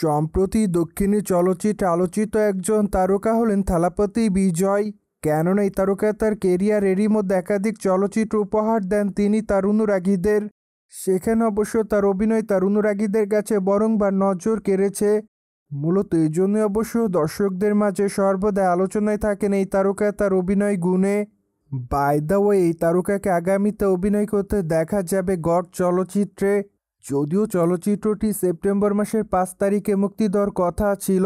সম্প্রতি দক্ষিণী চলচ্চিত্রে আলোচিত একজন তারকা হলেন থালাপতি বিজয় কেননা এই তারকা তার কেরিয়ার এরই মধ্যে একাধিক চলচ্চিত্র উপহার দেন তিনি তার অনুরাগীদের সেখানে অবশ্য তার অভিনয় তার অনুরাগীদের কাছে বরংবার নজর কেড়েছে মূলত এই জন্য অবশ্য দর্শকদের মাঝে সর্বদা আলোচনায় থাকেন এই তারকা তার অভিনয় গুণে বাই দা ওয়ে এই তারকাকে আগামীতে অভিনয় করতে দেখা যাবে গড চলচ্চিত্রে যদিও চলচ্চিত্রটি সেপ্টেম্বর মাসের পাঁচ তারিখে মুক্তি দেওয়ার কথা ছিল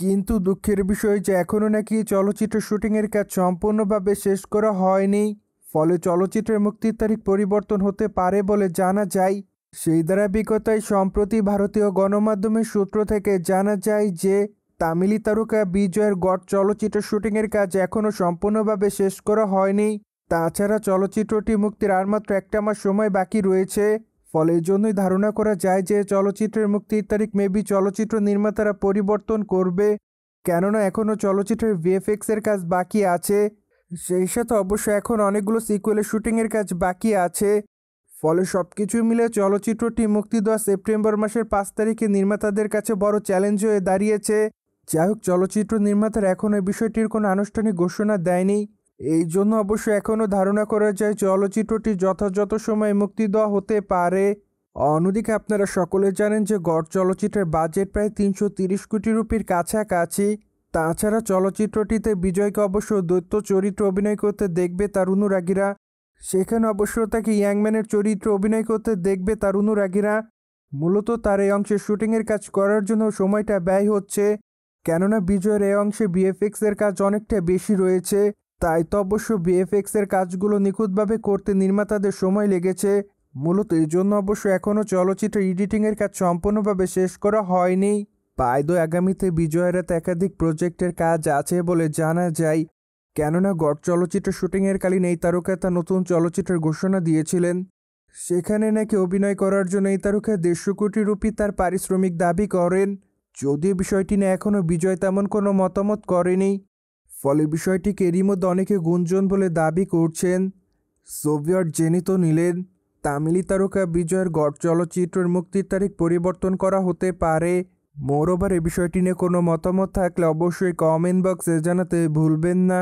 কিন্তু দুঃখের বিষয় যে এখনও নাকি চলচ্চিত্র শুটিংয়ের কাজ সম্পূর্ণভাবে শেষ করা হয়নি ফলে চলচ্চিত্রের মুক্তির তারিখ পরিবর্তন হতে পারে বলে জানা যায় সেই ধারাবিকতায় সম্প্রতি ভারতীয় গণমাধ্যমের সূত্র থেকে জানা যায় যে তামিলি তারকা বিজয়ের গড চলচ্চিত্র শুটিংয়ের কাজ এখনও সম্পূর্ণভাবে শেষ করা হয়নি তাছাড়া চলচ্চিত্রটি মুক্তির আর মাত্র একটা মাস সময় বাকি রয়েছে ফলে এই জন্যই ধারণা করা যায় যে চলচ্চিত্রের মুক্তির তারিখ মেবি চলচ্চিত্র নির্মাতারা পরিবর্তন করবে কেননা এখনও চলচ্চিত্রের ভিএফএক্সের কাজ বাকি আছে সেই সাথে অবশ্য এখন অনেকগুলো সিকুয়েলের শুটিংয়ের কাজ বাকি আছে ফলে সব কিছু মিলে চলচ্চিত্রটি মুক্তি দেওয়া সেপ্টেম্বর মাসের পাঁচ তারিখে নির্মাতাদের কাছে বড় চ্যালেঞ্জ হয়ে দাঁড়িয়েছে যাই হোক চলচ্চিত্র নির্মাতারা এখনও এই বিষয়টির কোনো আনুষ্ঠানিক ঘোষণা দেয়নি এই জন্য অবশ্য এখনও ধারণা করা যায় চলচ্চিত্রটি যথাযথ সময়ে মুক্তি দেওয়া হতে পারে অন্যদিকে আপনারা সকলে জানেন যে গড় চলচ্চিত্রের বাজেট প্রায় তিনশো তিরিশ কোটি রুপির কাছাকাছি তাছাড়া চলচ্চিত্রটিতে বিজয়কে অবশ্য দৈত্য চরিত্র অভিনয় করতে দেখবে তার অনুরাগীরা সেখানে অবশ্য তাকে ইয়াংম্যানের চরিত্র অভিনয় করতে দেখবে তার অনুরাগীরা মূলত তার এই অংশে শুটিংয়ের কাজ করার জন্য সময়টা ব্যয় হচ্ছে কেননা বিজয়ের এই অংশে বিএফএক্সের কাজ অনেকটা বেশি রয়েছে তাই তো অবশ্য বিএফএক্স এর কাজগুলো নিখুঁতভাবে করতে নির্মাতাদের সময় লেগেছে মূলত এই জন্য অবশ্য এখনও চলচ্চিত্র এডিটিংয়ের কাজ সম্পূর্ণভাবে শেষ করা হয়নি পায়দো আগামীতে বিজয়ের একাধিক প্রজেক্টের কাজ আছে বলে জানা যায় কেননা গড চলচ্চিত্র শুটিংয়ের কালীন এই তারকা তা নতুন চলচ্চিত্রের ঘোষণা দিয়েছিলেন সেখানে নাকি অভিনয় করার জন্য এই তারকা দেড়শো কোটি রুপি তার পারিশ্রমিক দাবি করেন যদিও বিষয়টি নিয়ে এখনও বিজয় তেমন কোনো মতামত করেনি ফলে বিষয়টিকে এরই মধ্যে অনেকে গুঞ্জন বলে দাবি করছেন সোভিয়েট জেনিত নিলেন তামিলি তারকা বিজয়ের গড় চলচ্চিত্রের মুক্তির তারিখ পরিবর্তন করা হতে পারে মোরোবার এ বিষয়টি নিয়ে কোনো মতামত থাকলে অবশ্যই কমেন্ট বক্সে জানাতে ভুলবেন না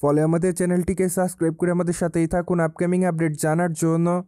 ফলে আমাদের চ্যানেলটিকে সাবস্ক্রাইব করে আমাদের সাথেই থাকুন আপকামিং আপডেট জানার জন্য